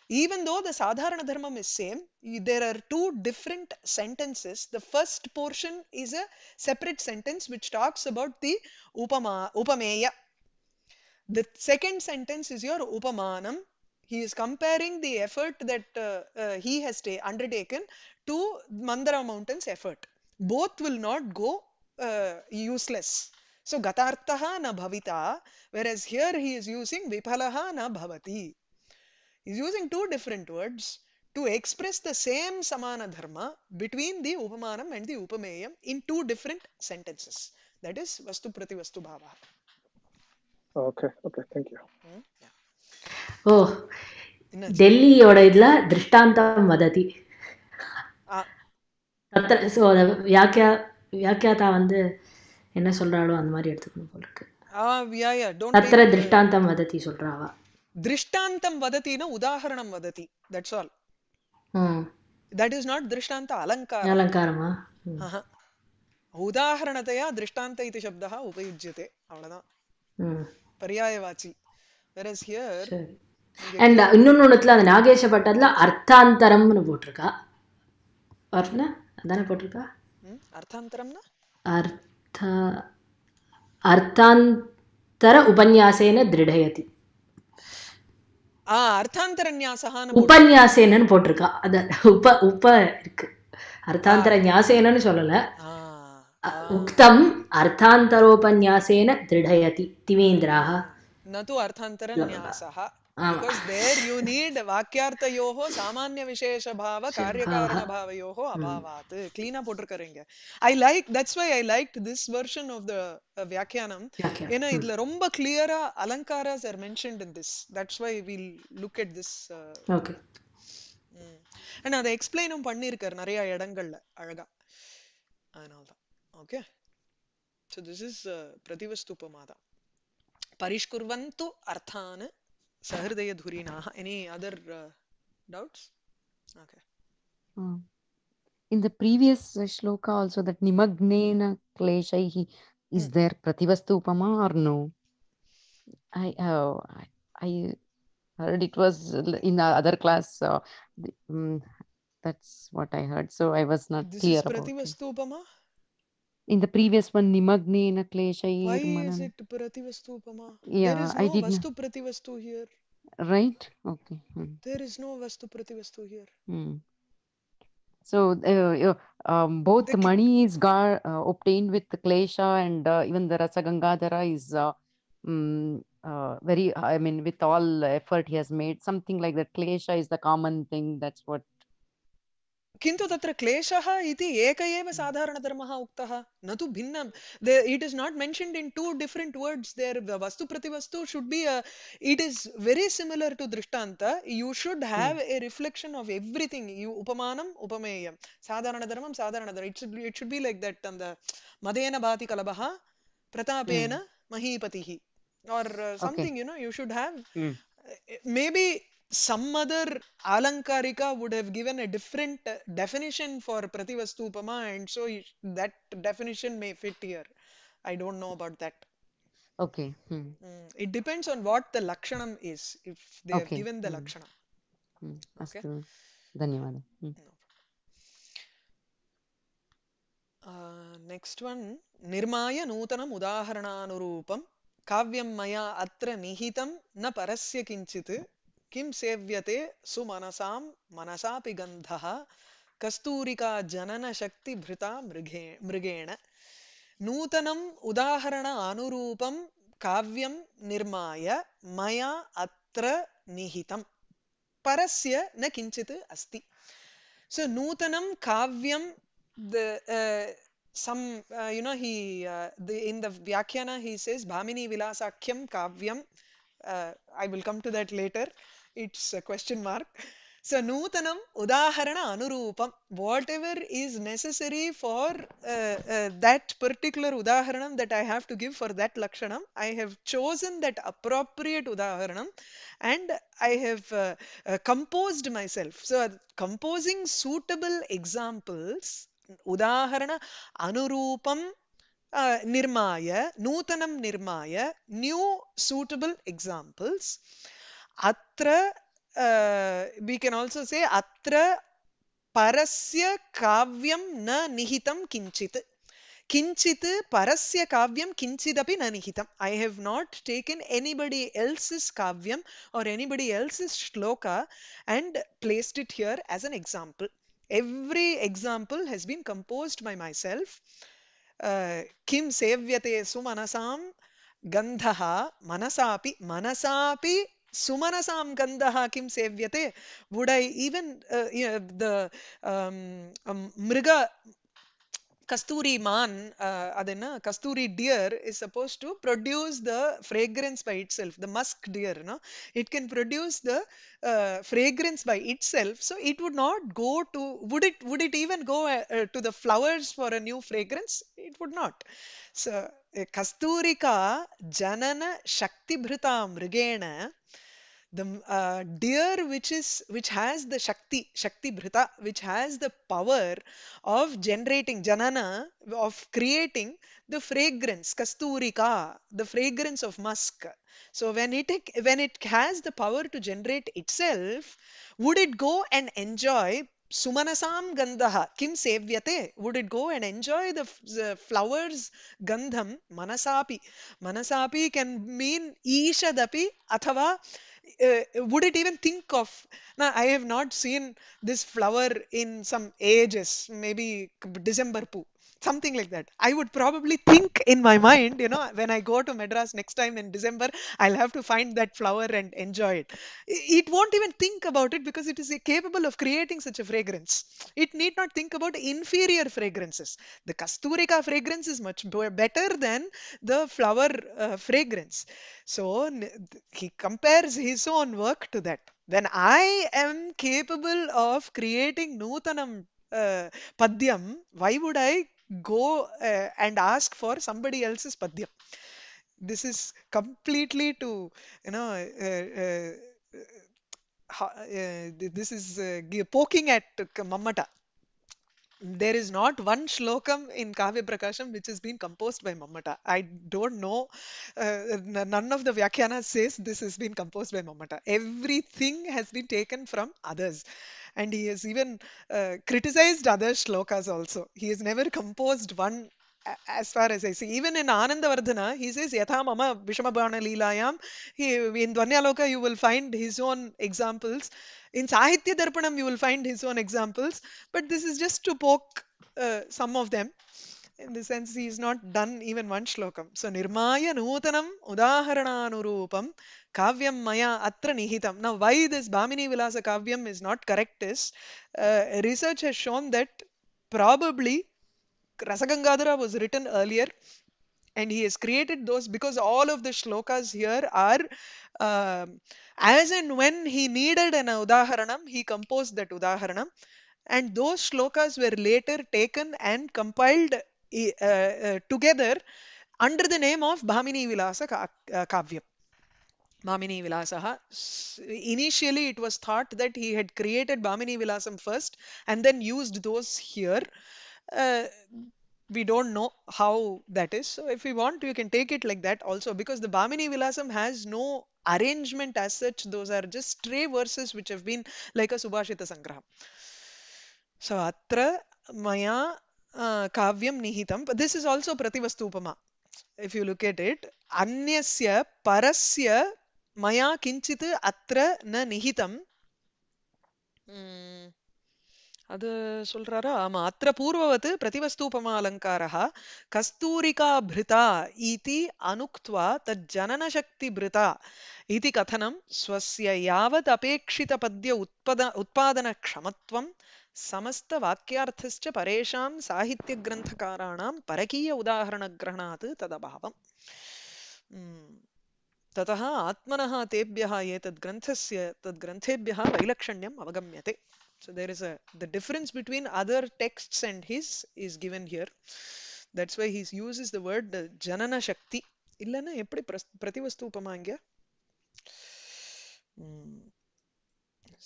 Even though the sadharana dharma is same, there are two different sentences. The first portion is a separate sentence which talks about the upama, upameya. The second sentence is your upamanam. He is comparing the effort that uh, uh, he has undertaken to Mandara mountain's effort. Both will not go uh, useless So gatartaha na bhavita, whereas here he is using vipalaha na bhavati. He's using two different words to express the same samana dharma between the upamanam and the upameyam in two different sentences. That is vastu prati vastu bhava. Okay, okay, thank you. Hmm? Yeah. Oh, டெல்லியோட இதுல திருஷ்டாந்தம் வததி வியாக்கியா வியாக்கியாதா வந்து என்ன சொல்றாளோ அந்த மாதிரி எடுத்துக்கணும் போல் இருக்கு அத்திர திருஷ்டாந்தம் வதத்தி சொல்றாவா திருஷ்டாந்தம் வதத்தினா உதாகரணம் வதத்தி that's all that is not திருஷ்டாந்த அலங்கார அலங்காரமா உதாகரணத்தையா திருஷ்டாந்த இது சப்தா உபயுஜ்யதே அவ்வளவுதான் பரியாயவாச்சி whereas here அண்ட் இன்னொன்னு ஒன்றுத்துல அந்த நாகேஷ பட்டத்துல அர்த்தாந்தரம்னு போட்டிருக்கா வரல அதானே போட்டிருக்கா அர்த்தாந்தரம்னா அர்த்த अर्थान्तर उपन्यासेन திருடயதி உபன்யாசேனன்னு போட்டிருக்கா அது உப உப இருக்கு அர்த்தாந்தர ஞாசேனன்னு சொல்லல உக்தம் அர்த்தாந்தரோபன்யாசேன திருடயதி திவேந்திராக யூ நீட் வாக்கியார்த்தையோ சாமானிய அபாவாத் கிளீனா வெர்ஷன் வியாக்கியானம் ஏன்னா இதுல ரொம்ப கிளியரா லுக் திஸ் அதை எக்ஸ்பிளைனும் நிறைய இடங்கள்ல அழகா ஓகே இஸ் மாதா Sahridaya Dhurinaha. Any other uh, doubts? Okay. Hmm. In the previous uh, shloka also that Nimagnena Kleshaihi, is hmm. there Prativastu Upama or no? I, uh, I, heard it was in the other class. So, mm, that's what I heard. So I was not this clear is Prativastu Upama? in the previous one nimagni na klesha. Why is it Prativastu, Upama? there Yeah, is I no did not. Vastu Prativastu here. Right? Okay. Hmm. There is no Vastu Prativastu here. Hmm. So uh, uh um, both the money is gar, uh, obtained with the klesha and uh, even the rasa gangadhara is uh, mm, uh, very I mean with all effort he has made something like that klesha is the common thing that's what किन्तु तत्र क्लेशः इति एक एव साधारणधर्मः उक्तः न तु भिन्नं they it is not mentioned in two different words there वस्तु प्रतिवस्तु should be it is very similar to दृष्टान्त you should have a reflection of everything you उपमानम् उपमेयं साधारणधर्मं साधारणधर्मम् it it should be like that मदेन भाति कलभः प्रतापेन महीपतिः or something you know you should have may be some other Alankarika would have given a different definition for prativastu upama, and so that definition may fit here. I don't know about that. Okay. Hmm. Mm, it depends on what the Lakshanam is, if they okay. have given the hmm. Lakshanam. Hmm. Okay. ಧನ್ಯವಾದ next one ನಿರ್ಮಾಯ ನೂತನಂ ಉದಾಹರಣಾನುರೂಪಂ ಕಾವ್ಯಂ ಮಯಾ ಅತ್ರ ನಿಹಿತಂ ನ ಪರಸ್ಯ ಕಿಂಚಿತ್ किं सेव्यते सुमनसां मनसापि गन्धः कस्तूरिका जननशक्तिभृता मृगे मृगेण नूतनम् उदाहरण अनुरूपं काव्यं निर्माय मया अत्र निहितम् परस्य न किञ्चित् अस्ति so नूतनं काव्यं the uh, some uh, you know he uh, the, in the vyakhana he says bhamini vilasakhyam kavyam uh, i will come to that later it's a question mark. So Nutanam udaharanam Anurupam. Whatever is necessary for uh, uh, that particular Udaharanam that I have to give for that Lakshanam, I have chosen that appropriate Udaharanam and I have uh, composed myself. So composing suitable examples, Udaharana Anurupam ನಿರ್ಮಾಯ ನೂತನಂ ನಿರ್ಮಾಯ New suitable examples. Atra, uh, we can also say Atra parasya kavyam na nihitam kinchit. Kinchit parasya kavyam kinchidapi na nihitam. I have not taken anybody else's kavyam or anybody else's shloka and placed it here as an example. Every example has been composed by myself. किं सेव्यते सुमनसां gandhaha manasapi manasapi Sumanasam Gandaha Kim Sevyate? Would I even, uh, you know, the um, um, Mriga Kasturi man, uh, adena, Kasturi deer is supposed to produce the fragrance by itself, the musk deer. No? It can produce the uh, fragrance by itself. So it would not go to, would it, would it even go uh, uh to the flowers for a new fragrance? It would not. So eh, Kasturika janana shakti bhrita mrigena the uh, deer which is which has the shakti shakti bhrita which has the power of generating janana of creating the fragrance kasturika the fragrance of musk so when it when it has the power to generate itself would it go and enjoy sumanasam gandaha kim sevyate would it go and enjoy the, the flowers gandham manasapi manasapi can mean ishadapi athava uh, would it even think of now i have not seen this flower in some ages maybe december poo something like that i would probably think in my mind you know when i go to madras next time in december i'll have to find that flower and enjoy it it won't even think about it because it is capable of creating such a fragrance it need not think about inferior fragrances the kasturika fragrance is much better than the flower uh, fragrance so he compares his own work to that when I am capable of creating Nutanam uh, Padyam, why would I go uh, and ask for somebody else's padyam this is completely to you know uh, uh, uh, uh this is poking at mammata there is not one shlokam in Kavya Prakasham which has been composed by Mammata. I don't know. Uh, none of the vyakhyana says this has been composed by Mammata. Everything has been taken from others and he has even uh, criticized other shlokas also. He has never composed one as far as I see. Even in Anandavardhana, he says, Yatha Mama Vishamabhana Leelayam. He, in Dvanyaloka, you will find his own examples. In Sahitya Darpanam, you will find his own examples. But this is just to poke uh, some of them. In the sense, he is not done even one shlokam. So, Nirmaya Nutanam Udaharananurupam kavyam maya atra nihitam. Now, why this Bhamini Vilasa kavyam is not correct is uh, research has shown that probably Rasagangadhara was written earlier and he has created those because all of the shlokas here are um, as and when he needed an udaharanam he composed that udaharanam and those shlokas were later taken and compiled uh, uh, together under the name of bhamini vilasa Ka kavyam Bhamini Vilasaha. Initially, it was thought that he had created Bhamini Vilasam first and then used those here. Uh, we don't know how that is. So, if we want, you can take it like that also because the Bhamini Vilasam has no arrangement as such. Those are just stray verses which have been like a Subhashita Sangraha. So, Atra Maya uh, Kavyam Nihitam. But this is also Prativastupama. If you look at it, Anyasya Parasya मया किञ्चित् अत्र न निहितम् அது சொல்றாரா ஆமா அத்திர பூர்வவத் பிரதிவஸ்தூபமாலங்காரः கஸ்தூரிகாபிருதா இதி அனுக்த்வா பிரிதா இதி கதனம் ஸ்வஸ்ய யாவத் பத்திய உத்பத சாகித்ய समस्तवाक्यार्थश्च परेषां साहित्यग्रन्थकाराणां परकीय उदाहरणग्रहणात् तदभावम् ततः आत्मनः तेभ्यः ये तद्ग्रन्थस्य तद्ग्रन्थेभ्यः वैलक्षण्यम् अवगम्यते so there is a the difference between other texts and his is given here that's why he uses the word the janana shakti இல்லைன்னா எப்படி பிரதிவஸ்து உபமா இங்க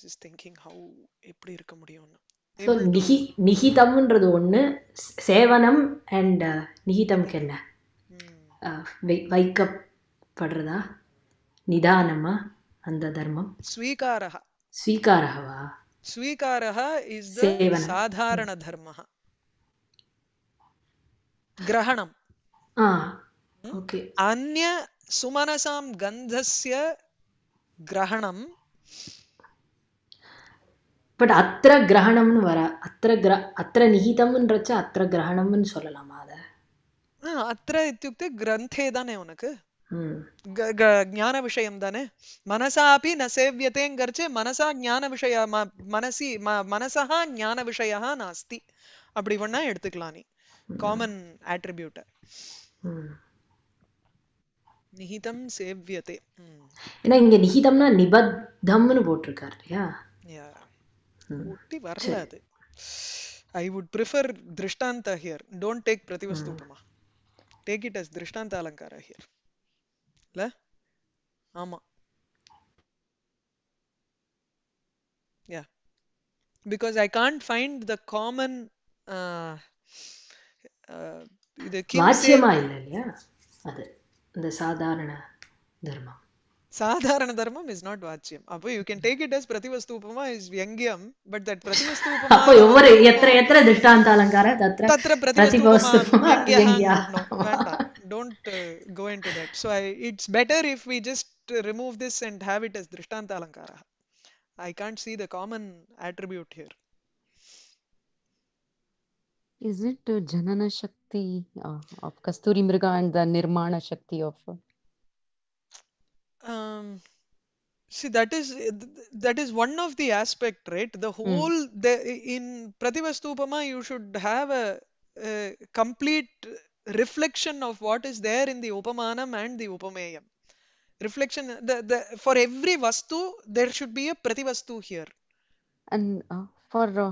இஸ் திங்கிங் ஹவு எப்படி இருக்க முடியும்னு ஸோ நிஹி நிஹிதம்ன்றது ஒன்று சேவனம் அண்ட் நிஹிதம்க்கு என்ன வைக்கப் படுறதா நிதானமா அந்த தர்மம் ஸ்வீகாரஹ ஸ்வீகாரஹவா ஸ்வீகாரஹ இஸ் சாதாரண தர்மஹ கிரகணம் ஓகே அந்ய சுமனசாம் கந்தஸ்ய கிரகணம் பட் அத்திர கிரகணம்னு வர அத்திர கிர அத்திர நிகிதம்ன்றச்ச அத்திர கிரகணம்னு சொல்லலாமா அதை அத்திர இத்தியுக்தே கிரந்தே தானே உனக்கு ஜான hmm. விஷயம் தானே மனசாபி ந சேவியத்தேங்கிறச்சு மனசா ஞான விஷய மனசி மனசா ஞான விஷயா நாஸ்தி அப்படி வேணா எடுத்துக்கலாம் நீ காமன் ஆட்ரிபியூட்ட நிஹிதம் சேவியதே ஏன்னா இங்க நிஹிதம்னா நிபத்தம்னு போட்டிருக்காரு இல்லையா ஒட்டி வரல அது ஐ வுட் ப்ரிஃபர் திருஷ்டாந்த ஹியர் டோன்ட் டேக் பிரதிவஸ்து டேக் இட் அஸ் திருஷ்டாந்த அலங்கார ஹியர் இல்ல ஆமா yeah because i can't find the common uh, uh, இது வாச்சியமா இல்ல இல்லையா அது இந்த சாதாரண தர்மம் sadharana dharmam is not vachyam appo you can take it as prativastu upama is vyangyam but that prativastu upama appo evvaru yatra yatra drishtanta alankara tatra tatra prativastu upama vyangya don't uh, go into that so I, it's better if we just remove this and have it as drishtanta alankara i can't see the common attribute here is it uh, janana shakti uh, of kasturi mriga and the nirmana shakti of uh, um see that is that is one of the aspect right the hmm. whole the, in prativastupama you should have a, a complete reflection of what is there in the upamanam and the upameyam reflection the, the for every vastu there should be a prativastu here and uh, for uh,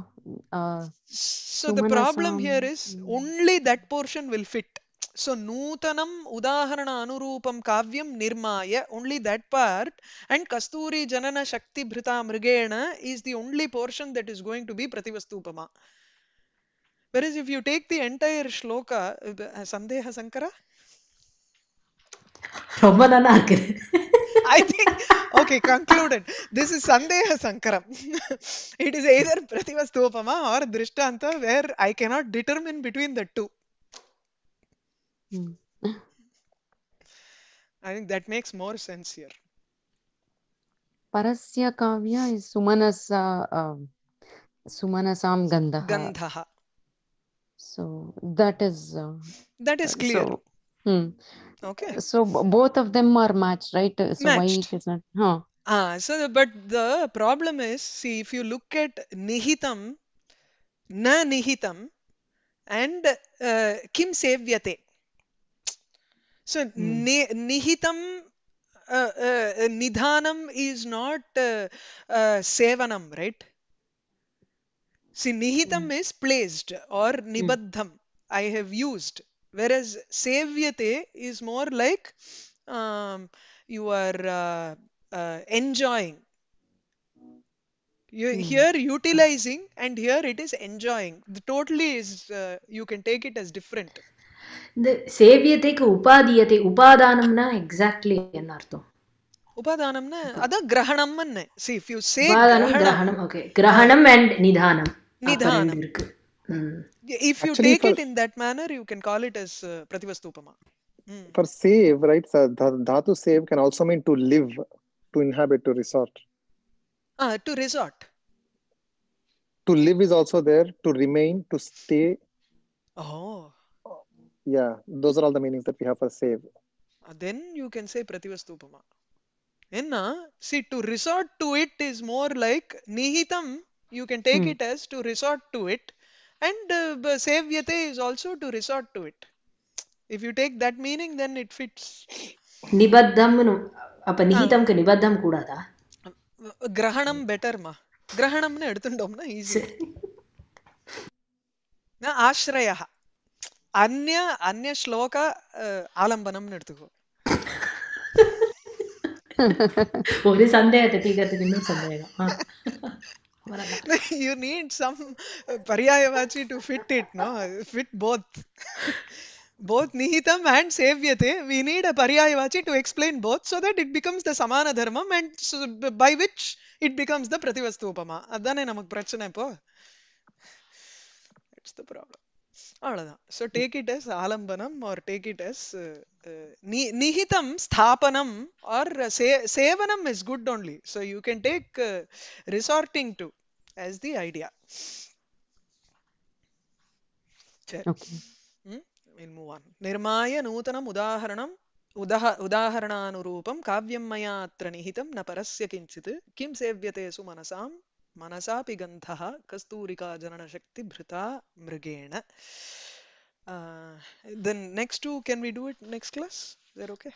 uh, so the problem here is hmm. only that portion will fit so nutanam udaharana anurupam kavyam nirmaya only that part and kasturi janana shakti bhrita mrigena is the only portion that is going to be prativastupama whereas if you take the entire shloka uh, sandeha sankara I think okay concluded this is sandeha sankaram *laughs* it is either prativastupama or drishtanta where I cannot determine between the two Hmm. I think that makes more sense here. Parasya Kavya is Sumanasa, uh, Sumanasam Gandhaha. Gandhaha. So that is. Uh, that is clear. So, hmm. Okay. So both of them are matched, right? So matched. why it is not. Huh. Ah, so but the problem is, see, if you look at nihitam, na nihitam, and uh, kim sevyate. So hmm. ne- nihitam uh, uh, nidhanam is not uh, uh sevanam, right? See, nihitam hmm. is placed or hmm. nibaddham. I have used. Whereas savyate is more like um, you are uh, uh, enjoying. You, Here utilizing and here it is enjoying. The totally is you can take it as different. இந்த சேவியத்தைக்கு உபாதியத்தை உபாதானம்னா exactly என்ன அர்த்தம் உபாதானம்னா அதான் கிரகணம்னு see if you say உபாதானம் கிரகணம் okay கிரகணம் and நிதானம் நிதானம் இருக்கு if you Actually, take for, it in that manner you can call it as uh, prativastupama mm. for save right so, dhatu save can also mean to live to inhabit to resort ah to resort to live is also there to remain to stay oh yeah those are all the meanings that we have for save then you can say prativastupama enna see to resort to it is more like nihitam you can take hmm. it as to resort to it and uh, savyate is also to resort to it if you take that meaning then it fits nibaddham nibaddham nu appa nihitam ka kuda da grahanam better ma grahanam கிரகணம் பெட்டர்மா na easy na ashrayaha अन्य अन्य श्लोक आलम्बनं निर्तुः ഒരു സന്ദേഹത്തെ തീകത്ത് പിന്നും സന്ദേഹം you need some paryayavachi to fit it no fit both both nihitam and savyate we need a paryayavachi to explain both so that it becomes the samana dharmam and so, by which it becomes the prativastupama adane namak prachane po that's the problem அவ்வளவுதான் so take it as ஆலம்பனம் or take it as நிஹிதம் ஸ்தாபனம் or uh, சேவனம் is good only so you can take resorting to as the idea నిర్మాయ నూతనం ఉదాహరణం ఉదాహ ఉదాహరణానురూపం కావ్యం మయా అత్ర నిహితం న పరస్య కించిత్ కిం సేవ్యతే సు మనసాం जनन शक्ति भृता मृगेण next two can we do it next class? Is that okay?